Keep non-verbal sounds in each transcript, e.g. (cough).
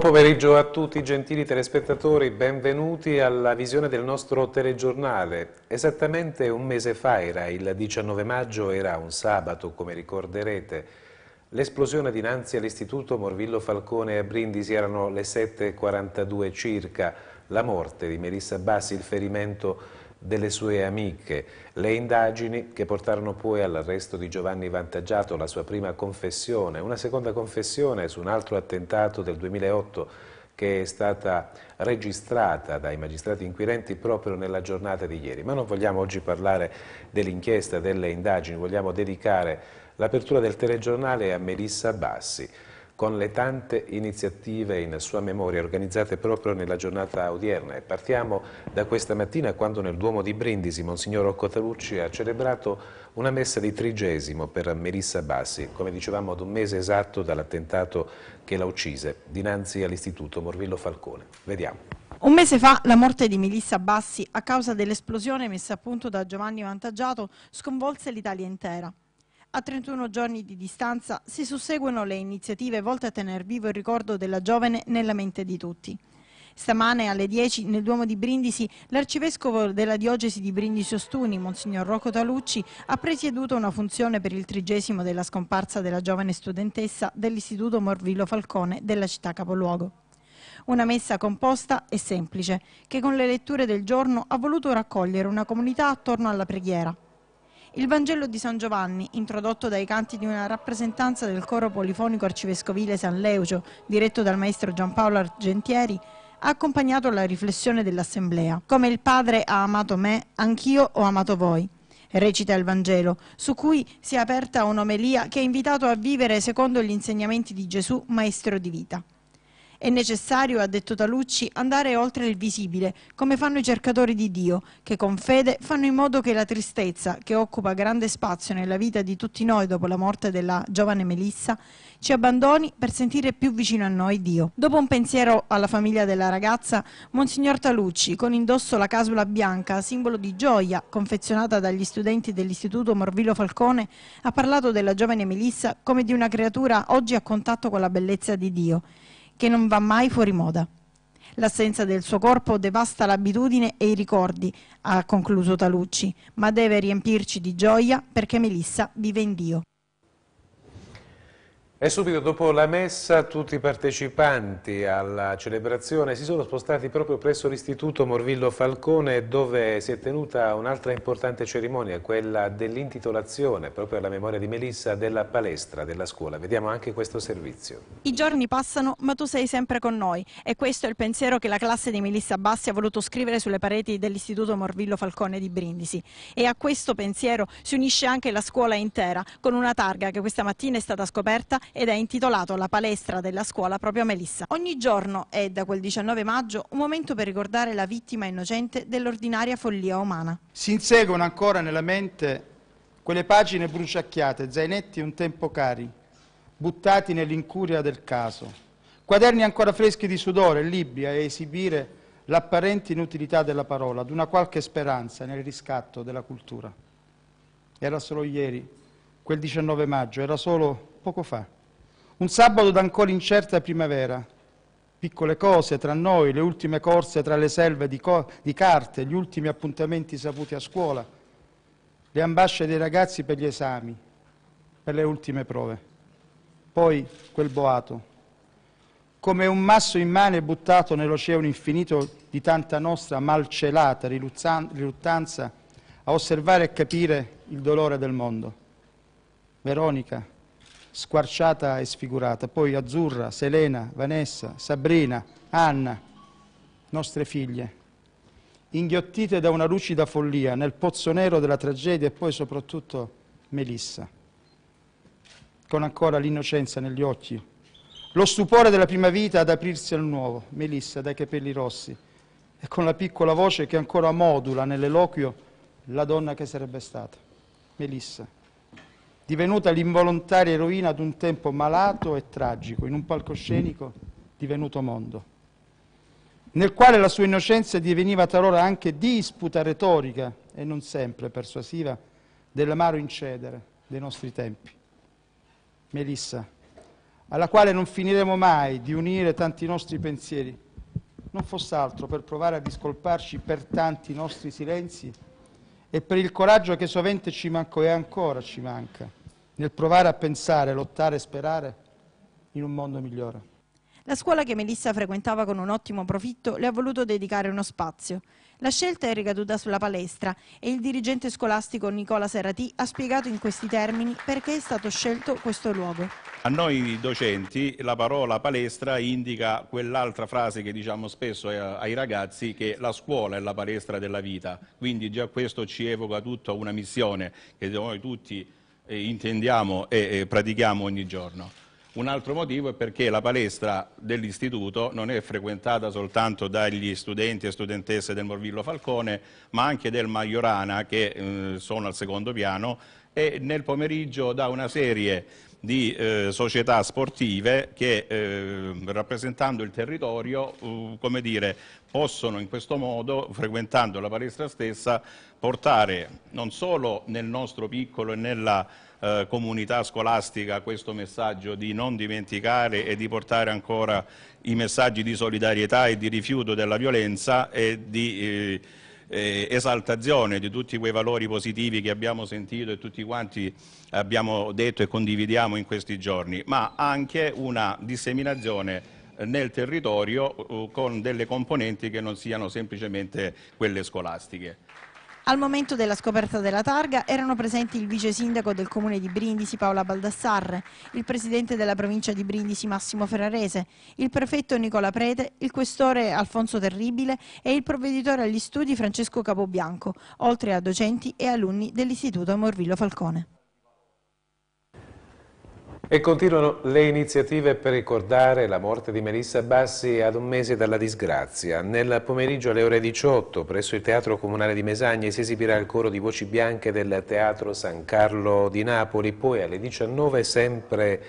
Buon pomeriggio a tutti gentili telespettatori, benvenuti alla visione del nostro telegiornale. Esattamente un mese fa, era il 19 maggio, era un sabato come ricorderete, l'esplosione dinanzi all'istituto Morvillo Falcone a Brindisi erano le 7.42 circa, la morte di Melissa Bassi, il ferimento delle sue amiche. Le indagini che portarono poi all'arresto di Giovanni Vantaggiato, la sua prima confessione, una seconda confessione su un altro attentato del 2008 che è stata registrata dai magistrati inquirenti proprio nella giornata di ieri. Ma non vogliamo oggi parlare dell'inchiesta, delle indagini, vogliamo dedicare l'apertura del telegiornale a Melissa Bassi con le tante iniziative in sua memoria organizzate proprio nella giornata odierna. E partiamo da questa mattina quando nel Duomo di Brindisi Monsignor Rocco Talucci ha celebrato una messa di trigesimo per Melissa Bassi, come dicevamo ad un mese esatto dall'attentato che la uccise, dinanzi all'Istituto Morvillo Falcone. Vediamo. Un mese fa la morte di Melissa Bassi a causa dell'esplosione messa a punto da Giovanni Vantaggiato sconvolse l'Italia intera. A 31 giorni di distanza si susseguono le iniziative volte a tenere vivo il ricordo della giovane nella mente di tutti. Stamane alle 10 nel Duomo di Brindisi l'arcivescovo della diocesi di Brindisi Ostuni, Monsignor Rocco Talucci, ha presieduto una funzione per il trigesimo della scomparsa della giovane studentessa dell'Istituto Morvillo Falcone della città capoluogo. Una messa composta e semplice, che con le letture del giorno ha voluto raccogliere una comunità attorno alla preghiera, il Vangelo di San Giovanni, introdotto dai canti di una rappresentanza del coro polifonico arcivescovile San Leucio, diretto dal maestro Giampaolo Argentieri, ha accompagnato la riflessione dell'assemblea. Come il Padre ha amato me, anch'io ho amato voi recita il Vangelo, su cui si è aperta un'omelia che ha invitato a vivere secondo gli insegnamenti di Gesù, maestro di vita. È necessario, ha detto Talucci, andare oltre il visibile, come fanno i cercatori di Dio, che con fede fanno in modo che la tristezza, che occupa grande spazio nella vita di tutti noi dopo la morte della giovane Melissa, ci abbandoni per sentire più vicino a noi Dio. Dopo un pensiero alla famiglia della ragazza, Monsignor Talucci, con indosso la casula bianca, simbolo di gioia, confezionata dagli studenti dell'Istituto Morvillo Falcone, ha parlato della giovane Melissa come di una creatura oggi a contatto con la bellezza di Dio che non va mai fuori moda. L'assenza del suo corpo devasta l'abitudine e i ricordi, ha concluso Talucci, ma deve riempirci di gioia perché Melissa vive in Dio. E subito dopo la messa tutti i partecipanti alla celebrazione si sono spostati proprio presso l'Istituto Morvillo Falcone dove si è tenuta un'altra importante cerimonia, quella dell'intitolazione proprio alla memoria di Melissa della palestra della scuola. Vediamo anche questo servizio. I giorni passano ma tu sei sempre con noi e questo è il pensiero che la classe di Melissa Bassi ha voluto scrivere sulle pareti dell'Istituto Morvillo Falcone di Brindisi e a questo pensiero si unisce anche la scuola intera con una targa che questa mattina è stata scoperta ed è intitolato La palestra della scuola proprio a Melissa. Ogni giorno è da quel 19 maggio un momento per ricordare la vittima innocente dell'ordinaria follia umana. Si inseguono ancora nella mente quelle pagine bruciacchiate, zainetti un tempo cari, buttati nell'incuria del caso, quaderni ancora freschi di sudore, libri a esibire l'apparente inutilità della parola, ad una qualche speranza nel riscatto della cultura. Era solo ieri, quel 19 maggio, era solo poco fa. Un sabato d'ancora incerta primavera, piccole cose tra noi, le ultime corse tra le selve di, di, carte, gli ultimi appuntamenti saputi a scuola, le ambasce dei ragazzi per gli esami, per le ultime prove. Poi quel boato, come un masso immane buttato nell'oceano infinito di tanta nostra malcelata riluttanza a osservare e capire il dolore del mondo. Veronica, squarciata e sfigurata. Poi Azzurra, Selena, Vanessa, Sabrina, Anna, nostre figlie, inghiottite da una lucida follia nel pozzo nero della tragedia e poi soprattutto Melissa, con ancora l'innocenza negli occhi, lo stupore della prima vita ad aprirsi al nuovo, Melissa dai capelli rossi, e con la piccola voce che ancora modula nell'eloquio la donna che sarebbe stata, Melissa divenuta l'involontaria eroina un tempo malato e tragico, in un palcoscenico divenuto mondo, nel quale la sua innocenza diveniva talora anche disputa retorica e non sempre persuasiva dell'amaro incedere dei nostri tempi. Melissa, alla quale non finiremo mai di unire tanti nostri pensieri, non fosse altro per provare a discolparci per tanti nostri silenzi e per il coraggio che sovente ci mancò e ancora ci manca nel provare a pensare, lottare e sperare in un mondo migliore. La scuola che Melissa frequentava con un ottimo profitto le ha voluto dedicare uno spazio. La scelta è ricaduta sulla palestra e il dirigente scolastico Nicola Serati ha spiegato in questi termini perché è stato scelto questo luogo. A noi docenti la parola palestra indica quell'altra frase che diciamo spesso ai ragazzi che la scuola è la palestra della vita, quindi già questo ci evoca tutta una missione che noi tutti intendiamo e pratichiamo ogni giorno. Un altro motivo è perché la palestra dell'istituto non è frequentata soltanto dagli studenti e studentesse del Morvillo Falcone, ma anche del Maiorana, che eh, sono al secondo piano, e nel pomeriggio da una serie di eh, società sportive che eh, rappresentando il territorio uh, come dire, possono in questo modo, frequentando la palestra stessa, portare non solo nel nostro piccolo e nella eh, comunità scolastica questo messaggio di non dimenticare e di portare ancora i messaggi di solidarietà e di rifiuto della violenza e di eh, eh, esaltazione di tutti quei valori positivi che abbiamo sentito e tutti quanti abbiamo detto e condividiamo in questi giorni, ma anche una disseminazione nel territorio eh, con delle componenti che non siano semplicemente quelle scolastiche. Al momento della scoperta della targa erano presenti il vice sindaco del comune di Brindisi Paola Baldassarre, il presidente della provincia di Brindisi Massimo Ferrarese, il prefetto Nicola Prete, il questore Alfonso Terribile e il provveditore agli studi Francesco Capobianco, oltre a docenti e alunni dell'Istituto Morvillo Falcone. E continuano le iniziative per ricordare la morte di Melissa Bassi ad un mese dalla disgrazia. Nel pomeriggio alle ore 18 presso il Teatro Comunale di Mesagne si esibirà il coro di voci bianche del Teatro San Carlo di Napoli, poi alle 19 sempre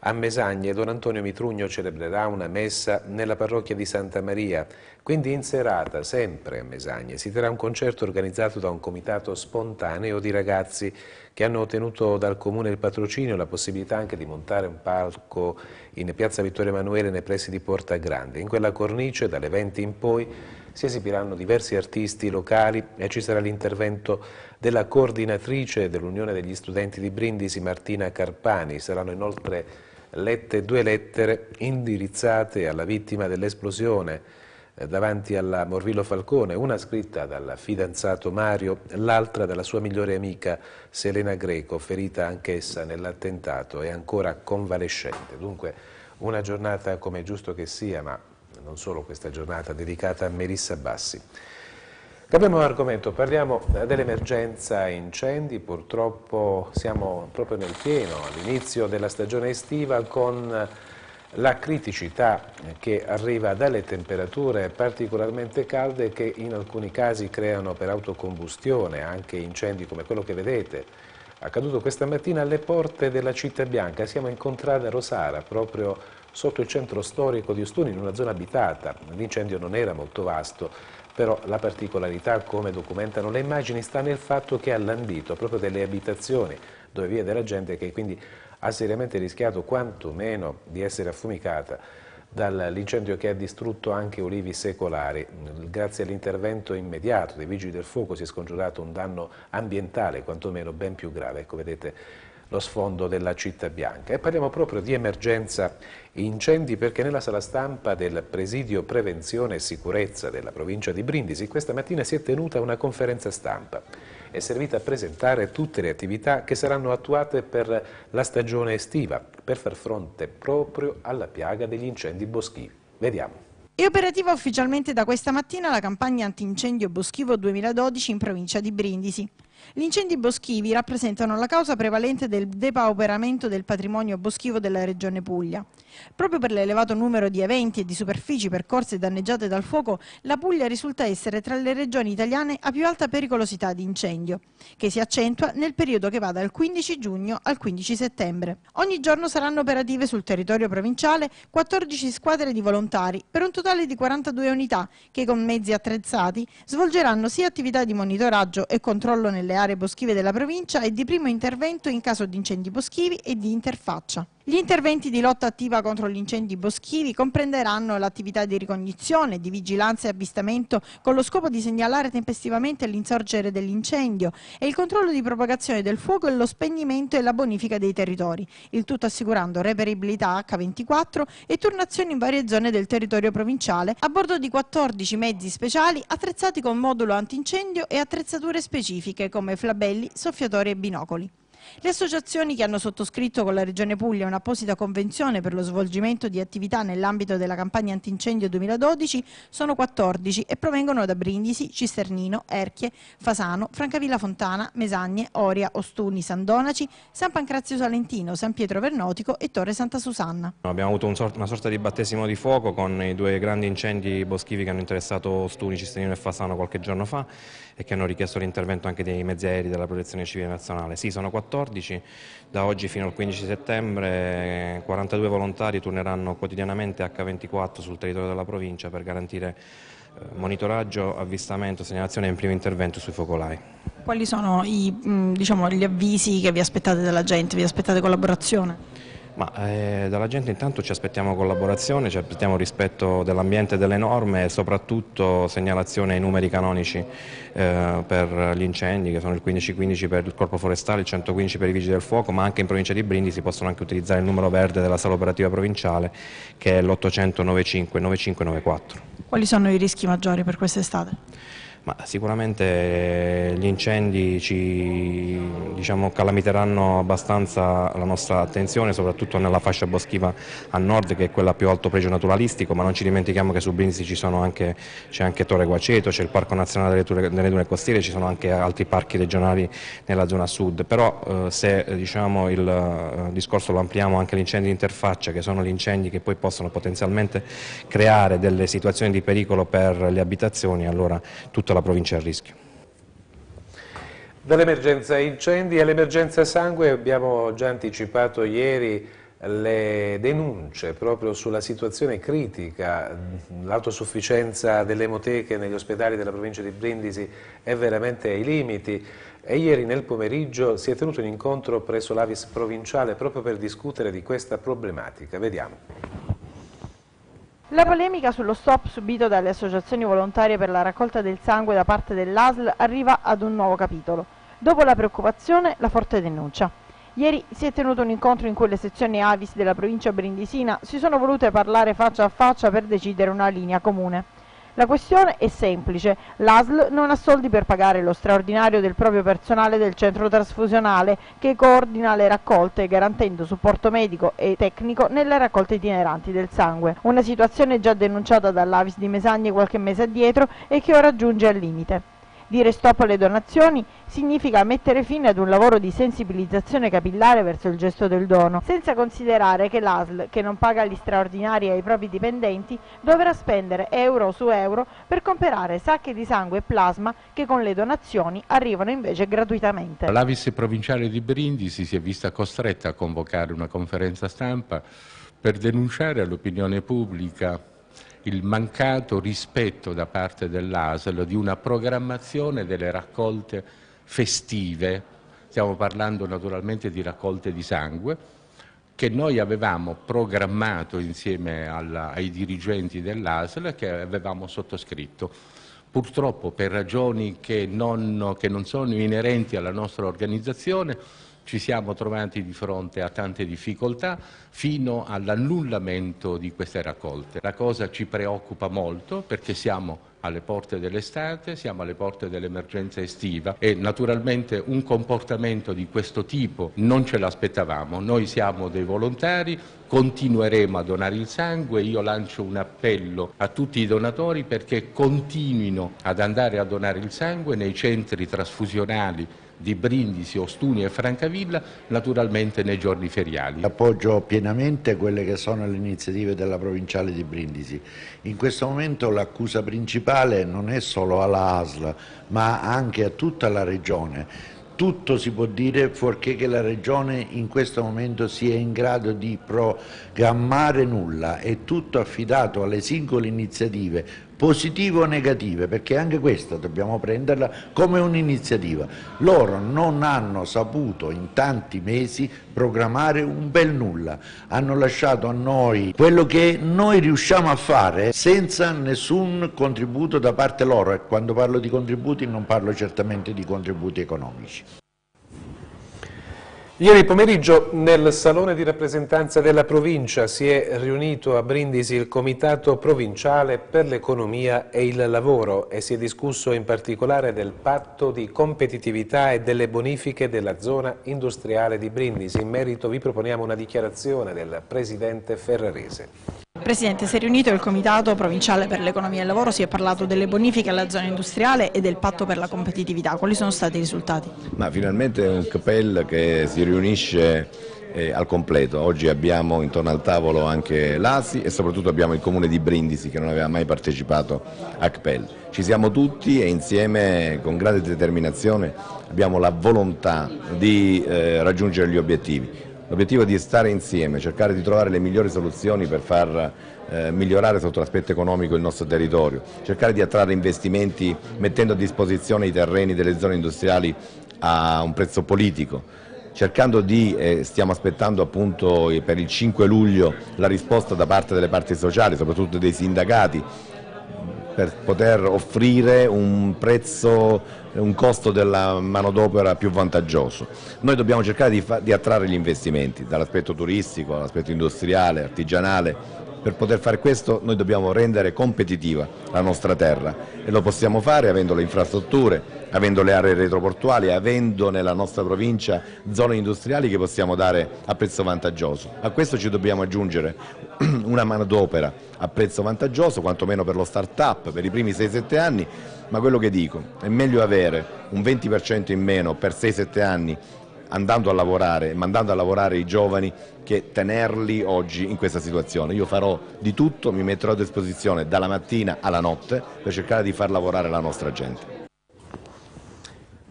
a Mesagne Don Antonio Mitrugno celebrerà una messa nella parrocchia di Santa Maria. Quindi in serata, sempre a Mesagne, si terrà un concerto organizzato da un comitato spontaneo di ragazzi che hanno ottenuto dal Comune il patrocinio e la possibilità anche di montare un palco in piazza Vittorio Emanuele nei pressi di Porta Grande. In quella cornice, dalle 20 in poi, si esibiranno diversi artisti locali e ci sarà l'intervento della coordinatrice dell'Unione degli Studenti di Brindisi, Martina Carpani. Saranno inoltre lette due lettere indirizzate alla vittima dell'esplosione eh, davanti alla Morvillo Falcone, una scritta dal fidanzato Mario, l'altra dalla sua migliore amica Selena Greco, ferita anch'essa nell'attentato e ancora convalescente. Dunque una giornata come è giusto che sia, ma non solo questa giornata, dedicata a Melissa Bassi. Cambiamo argomento, parliamo dell'emergenza incendi, purtroppo siamo proprio nel pieno, all'inizio della stagione estiva con la criticità che arriva dalle temperature particolarmente calde che in alcuni casi creano per autocombustione anche incendi come quello che vedete accaduto questa mattina alle porte della città bianca siamo in contrada Rosara proprio sotto il centro storico di Ostuni in una zona abitata l'incendio non era molto vasto però la particolarità come documentano le immagini sta nel fatto che ha lambito proprio delle abitazioni dove vive della gente che quindi ha seriamente rischiato quantomeno di essere affumicata dall'incendio che ha distrutto anche olivi secolari. Grazie all'intervento immediato dei vigili del fuoco si è scongiurato un danno ambientale quantomeno ben più grave. Ecco, vedete lo sfondo della città bianca. E parliamo proprio di emergenza incendi perché nella sala stampa del Presidio Prevenzione e Sicurezza della provincia di Brindisi questa mattina si è tenuta una conferenza stampa. È servita a presentare tutte le attività che saranno attuate per la stagione estiva per far fronte proprio alla piaga degli incendi boschivi. Vediamo. È operativa ufficialmente da questa mattina la campagna antincendio boschivo 2012 in provincia di Brindisi. Gli incendi boschivi rappresentano la causa prevalente del depauperamento del patrimonio boschivo della Regione Puglia. Proprio per l'elevato numero di eventi e di superfici percorse danneggiate dal fuoco, la Puglia risulta essere tra le regioni italiane a più alta pericolosità di incendio, che si accentua nel periodo che va dal 15 giugno al 15 settembre. Ogni giorno saranno operative sul territorio provinciale 14 squadre di volontari per un totale di 42 unità che con mezzi attrezzati svolgeranno sia attività di monitoraggio e controllo nelle aree boschive della provincia e di primo intervento in caso di incendi boschivi e di interfaccia. Gli interventi di lotta attiva contro gli incendi boschivi comprenderanno l'attività di ricognizione, di vigilanza e avvistamento con lo scopo di segnalare tempestivamente l'insorgere dell'incendio e il controllo di propagazione del fuoco e lo spegnimento e la bonifica dei territori, il tutto assicurando reperibilità H24 e turnazioni in varie zone del territorio provinciale a bordo di 14 mezzi speciali attrezzati con modulo antincendio e attrezzature specifiche come flabelli, soffiatori e binocoli. Le associazioni che hanno sottoscritto con la Regione Puglia un'apposita convenzione per lo svolgimento di attività nell'ambito della campagna antincendio 2012 sono 14 e provengono da Brindisi, Cisternino, Erchie, Fasano, Francavilla Fontana, Mesagne, Oria, Ostuni, Sandonaci, San Pancrazio Salentino, San Pietro Vernotico e Torre Santa Susanna. Abbiamo avuto un sort una sorta di battesimo di fuoco con i due grandi incendi boschivi che hanno interessato Ostuni, Cisternino e Fasano qualche giorno fa e che hanno richiesto l'intervento anche dei mezzi aerei della Protezione Civile Nazionale. Sì, sono 14 14. Da oggi fino al 15 settembre 42 eh, volontari torneranno quotidianamente H24 sul territorio della provincia per garantire eh, monitoraggio, avvistamento, segnalazione e in primo intervento sui focolai. Quali sono i, mm, diciamo, gli avvisi che vi aspettate dalla gente? Vi aspettate collaborazione? Ma eh, dalla gente intanto ci aspettiamo collaborazione, ci aspettiamo rispetto dell'ambiente e delle norme e soprattutto segnalazione ai numeri canonici eh, per gli incendi che sono il 1515 per il Corpo Forestale, il 115 per i Vigili del Fuoco ma anche in provincia di Brindisi possono anche utilizzare il numero verde della sala operativa provinciale che è l'800 95 9594. Quali sono i rischi maggiori per quest'estate? Ma sicuramente eh, gli incendi ci diciamo, calamiteranno abbastanza la nostra attenzione, soprattutto nella fascia boschiva a nord che è quella più alto pregio naturalistico, ma non ci dimentichiamo che su Brindisi c'è anche, anche, Torre Guaceto, c'è il Parco Nazionale delle, Ture, delle Dune Costiere, ci sono anche altri parchi regionali nella zona sud, però eh, se eh, diciamo, il eh, discorso lo ampliamo anche agli incendi di interfaccia, che sono gli incendi che poi possono potenzialmente creare delle situazioni di pericolo per le abitazioni, allora tutto tutta la provincia a rischio. Dall'emergenza incendi all'emergenza sangue abbiamo già anticipato ieri le denunce proprio sulla situazione critica, l'autosufficienza delle emoteche negli ospedali della provincia di Brindisi è veramente ai limiti e ieri nel pomeriggio si è tenuto un incontro presso l'Avis provinciale proprio per discutere di questa problematica. Vediamo. La polemica sullo stop subito dalle associazioni volontarie per la raccolta del sangue da parte dell'ASL arriva ad un nuovo capitolo. Dopo la preoccupazione, la forte denuncia. Ieri si è tenuto un incontro in cui le sezioni Avis della provincia brindisina si sono volute parlare faccia a faccia per decidere una linea comune. La questione è semplice, l'ASL non ha soldi per pagare lo straordinario del proprio personale del centro trasfusionale che coordina le raccolte garantendo supporto medico e tecnico nelle raccolte itineranti del sangue, una situazione già denunciata dall'Avis di Mesagne qualche mese addietro e che ora giunge al limite. Dire stop alle donazioni significa mettere fine ad un lavoro di sensibilizzazione capillare verso il gesto del dono, senza considerare che l'ASL, che non paga gli straordinari ai propri dipendenti, dovrà spendere euro su euro per comprare sacche di sangue e plasma che con le donazioni arrivano invece gratuitamente. L'Avis provinciale di Brindisi si è vista costretta a convocare una conferenza stampa per denunciare all'opinione pubblica il mancato rispetto da parte dell'ASL di una programmazione delle raccolte festive, stiamo parlando naturalmente di raccolte di sangue, che noi avevamo programmato insieme alla, ai dirigenti dell'ASL e che avevamo sottoscritto. Purtroppo per ragioni che non, che non sono inerenti alla nostra organizzazione ci siamo trovati di fronte a tante difficoltà fino all'annullamento di queste raccolte. La cosa ci preoccupa molto perché siamo alle porte dell'estate, siamo alle porte dell'emergenza estiva e naturalmente un comportamento di questo tipo non ce l'aspettavamo. Noi siamo dei volontari, continueremo a donare il sangue, io lancio un appello a tutti i donatori perché continuino ad andare a donare il sangue nei centri trasfusionali di Brindisi, Ostuni e Francavilla, naturalmente nei giorni feriali. Appoggio pienamente quelle che sono le iniziative della provinciale di Brindisi. In questo momento l'accusa principale non è solo alla ASL, ma anche a tutta la regione tutto si può dire fuorché che la Regione in questo momento sia in grado di programmare nulla, è tutto affidato alle singole iniziative positive o negative, perché anche questa dobbiamo prenderla come un'iniziativa. Loro non hanno saputo in tanti mesi programmare un bel nulla, hanno lasciato a noi quello che noi riusciamo a fare senza nessun contributo da parte loro e quando parlo di contributi non parlo certamente di contributi economici. Ieri pomeriggio nel Salone di rappresentanza della provincia si è riunito a Brindisi il Comitato Provinciale per l'Economia e il Lavoro e si è discusso in particolare del patto di competitività e delle bonifiche della zona industriale di Brindisi. In merito vi proponiamo una dichiarazione del Presidente Ferrarese. Presidente, si è riunito il Comitato Provinciale per l'Economia e il Lavoro, si è parlato delle bonifiche alla zona industriale e del patto per la competitività. Quali sono stati i risultati? Ma finalmente è un CPEL che si riunisce eh, al completo. Oggi abbiamo intorno al tavolo anche l'ASI e soprattutto abbiamo il comune di Brindisi che non aveva mai partecipato a CPEL. Ci siamo tutti e insieme con grande determinazione abbiamo la volontà di eh, raggiungere gli obiettivi. L'obiettivo è di stare insieme, cercare di trovare le migliori soluzioni per far eh, migliorare sotto l'aspetto economico il nostro territorio, cercare di attrarre investimenti mettendo a disposizione i terreni delle zone industriali a un prezzo politico cercando di, eh, stiamo aspettando appunto eh, per il 5 luglio la risposta da parte delle parti sociali, soprattutto dei sindacati, per poter offrire un prezzo, un costo della manodopera più vantaggioso. Noi dobbiamo cercare di, di attrarre gli investimenti dall'aspetto turistico all'aspetto industriale, artigianale. Per poter fare questo noi dobbiamo rendere competitiva la nostra terra e lo possiamo fare avendo le infrastrutture, avendo le aree retroportuali, avendo nella nostra provincia zone industriali che possiamo dare a prezzo vantaggioso. A questo ci dobbiamo aggiungere (clears throat) una manodopera a prezzo vantaggioso, quantomeno per lo start-up, per i primi 6-7 anni, ma quello che dico è meglio avere un 20% in meno per 6-7 anni andando a lavorare, e mandando a lavorare i giovani che tenerli oggi in questa situazione. Io farò di tutto, mi metterò a disposizione dalla mattina alla notte per cercare di far lavorare la nostra gente.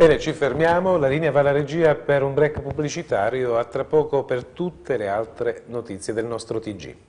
Bene, ci fermiamo, la linea va alla regia per un break pubblicitario, a tra poco per tutte le altre notizie del nostro TG.